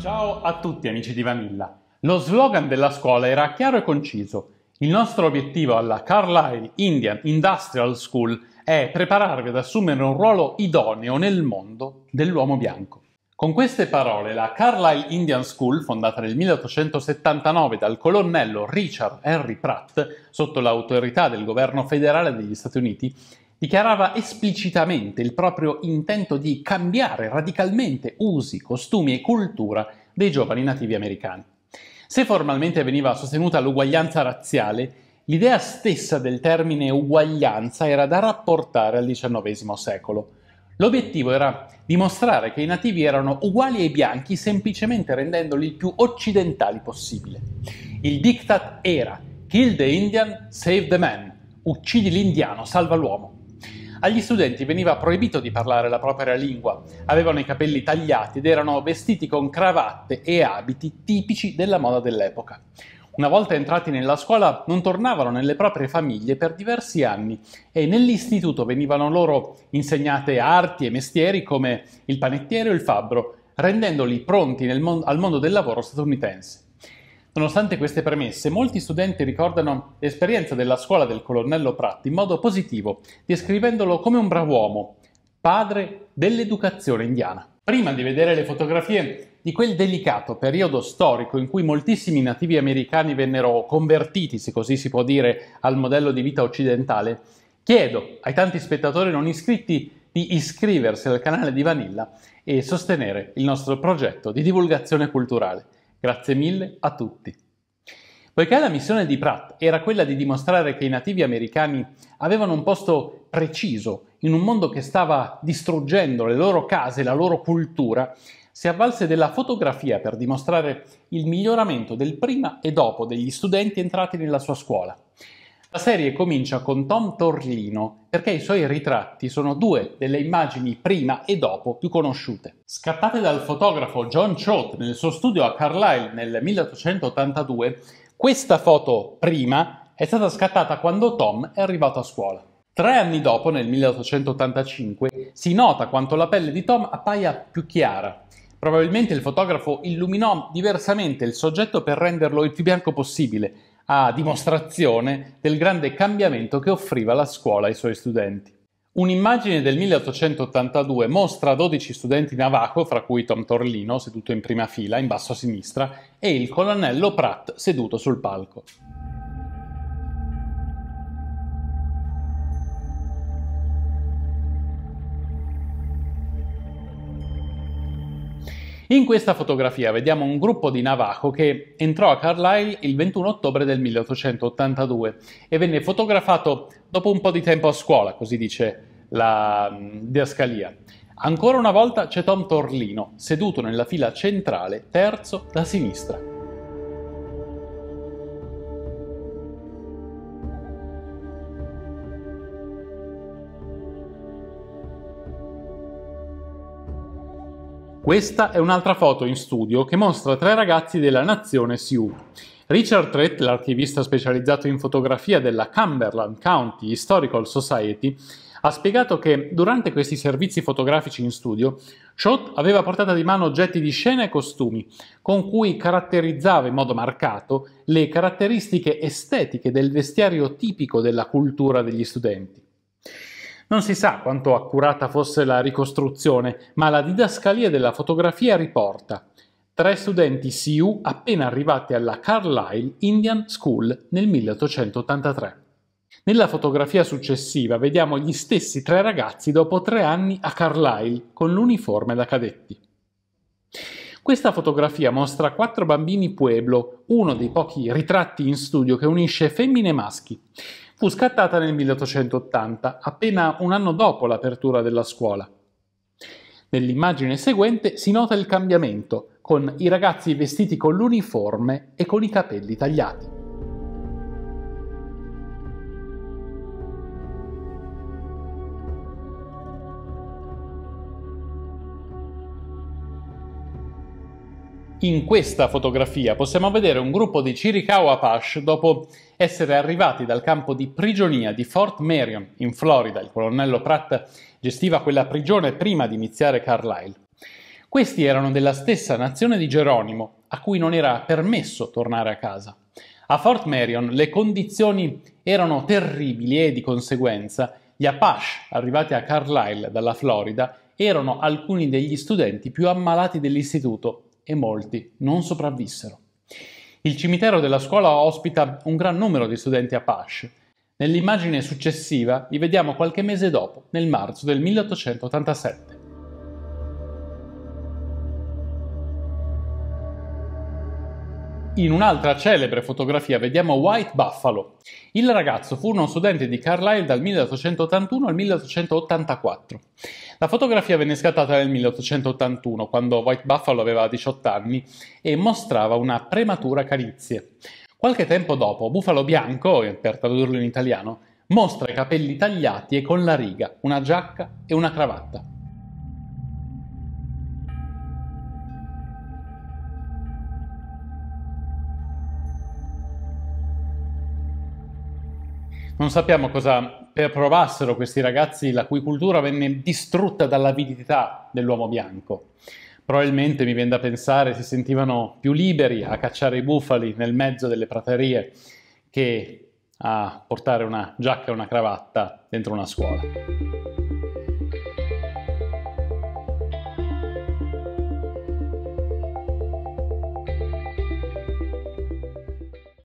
Ciao a tutti amici di Vanilla. Lo slogan della scuola era chiaro e conciso. Il nostro obiettivo alla Carlisle Indian Industrial School è prepararvi ad assumere un ruolo idoneo nel mondo dell'uomo bianco. Con queste parole la Carlisle Indian School, fondata nel 1879 dal colonnello Richard Henry Pratt sotto l'autorità del governo federale degli Stati Uniti, dichiarava esplicitamente il proprio intento di cambiare radicalmente usi, costumi e cultura dei giovani nativi americani. Se formalmente veniva sostenuta l'uguaglianza razziale, l'idea stessa del termine uguaglianza era da rapportare al XIX secolo. L'obiettivo era dimostrare che i nativi erano uguali ai bianchi semplicemente rendendoli il più occidentali possibile. Il diktat era Kill the Indian, save the man, uccidi l'indiano, salva l'uomo. Agli studenti veniva proibito di parlare la propria lingua, avevano i capelli tagliati ed erano vestiti con cravatte e abiti tipici della moda dell'epoca. Una volta entrati nella scuola non tornavano nelle proprie famiglie per diversi anni e nell'istituto venivano loro insegnate arti e mestieri come il panettiere o il fabbro, rendendoli pronti mon- al mondo del lavoro statunitense. Nonostante queste premesse, molti studenti ricordano l'esperienza della scuola del colonnello Pratt in modo positivo, descrivendolo come un bravo uomo, padre dell'educazione indiana. Prima di vedere le fotografie di quel delicato periodo storico in cui moltissimi nativi americani vennero convertiti, se così si può dire, al modello di vita occidentale, chiedo ai tanti spettatori non iscritti di iscriversi al canale di Vanilla e sostenere il nostro progetto di divulgazione culturale. Grazie mille a tutti. Poiché la missione di Pratt era quella di dimostrare che i nativi americani avevano un posto preciso in un mondo che stava distruggendo le loro case, e la loro cultura, si avvalse della fotografia per dimostrare il miglioramento del prima e dopo degli studenti entrati nella sua scuola. La serie comincia con Tom Torlino perché i suoi ritratti sono due delle immagini prima e dopo più conosciute. Scattate dal fotografo John Choate nel suo studio a Carlisle nel 1882, questa foto prima è stata scattata quando Tom è arrivato a scuola. Tre anni dopo, nel 1885, si nota quanto la pelle di Tom appaia più chiara. Probabilmente il fotografo illuminò diversamente il soggetto per renderlo il più bianco possibile, a dimostrazione del grande cambiamento che offriva la scuola ai suoi studenti. Un'immagine del 1882 mostra 12 studenti navajo, fra cui Tom Torlino, seduto in prima fila, in basso a sinistra, e il colonnello Pratt, seduto sul palco. In questa fotografia vediamo un gruppo di Navajo che entrò a Carlisle il 21 ottobre del 1882 e venne fotografato dopo un po' di tempo a scuola, così dice la mm, diascalia. Ancora una volta c'è Tom Torlino, seduto nella fila centrale, terzo da sinistra. Questa è un'altra foto in studio che mostra tre ragazzi della nazione Sioux. Richard Trett, l'archivista specializzato in fotografia della Cumberland County Historical Society, ha spiegato che durante questi servizi fotografici in studio, Schott aveva portato di mano oggetti di scena e costumi, con cui caratterizzava in modo marcato le caratteristiche estetiche del vestiario tipico della cultura degli studenti. Non si sa quanto accurata fosse la ricostruzione, ma la didascalia della fotografia riporta tre studenti SIU appena arrivati alla Carlisle Indian School nel 1883. Nella fotografia successiva vediamo gli stessi tre ragazzi dopo tre anni a Carlisle con l'uniforme da cadetti. Questa fotografia mostra quattro bambini Pueblo, uno dei pochi ritratti in studio che unisce femmine e maschi fu scattata nel 1880, appena un anno dopo l'apertura della scuola. Nell'immagine seguente si nota il cambiamento, con i ragazzi vestiti con l'uniforme e con i capelli tagliati. In questa fotografia possiamo vedere un gruppo di Chiricahua Apache dopo essere arrivati dal campo di prigionia di Fort Marion in Florida. Il colonnello Pratt gestiva quella prigione prima di iniziare Carlisle. Questi erano della stessa nazione di Geronimo, a cui non era permesso tornare a casa. A Fort Marion le condizioni erano terribili e di conseguenza gli Apache arrivati a Carlisle dalla Florida erano alcuni degli studenti più ammalati dell'istituto e molti non sopravvissero. Il cimitero della scuola ospita un gran numero di studenti Apache. Nell'immagine successiva li vediamo qualche mese dopo, nel marzo del 1887. In un'altra celebre fotografia vediamo White Buffalo. Il ragazzo fu uno studente di Carlisle dal 1881 al 1884. La fotografia venne scattata nel 1881, quando White Buffalo aveva 18 anni e mostrava una prematura carizie. Qualche tempo dopo, Buffalo Bianco, per tradurlo in italiano, mostra i capelli tagliati e con la riga, una giacca e una cravatta. Non sappiamo cosa provassero questi ragazzi la cui cultura venne distrutta dall'avidità dell'uomo bianco. Probabilmente, mi viene da pensare, si sentivano più liberi a cacciare i bufali nel mezzo delle praterie che a portare una giacca e una cravatta dentro una scuola.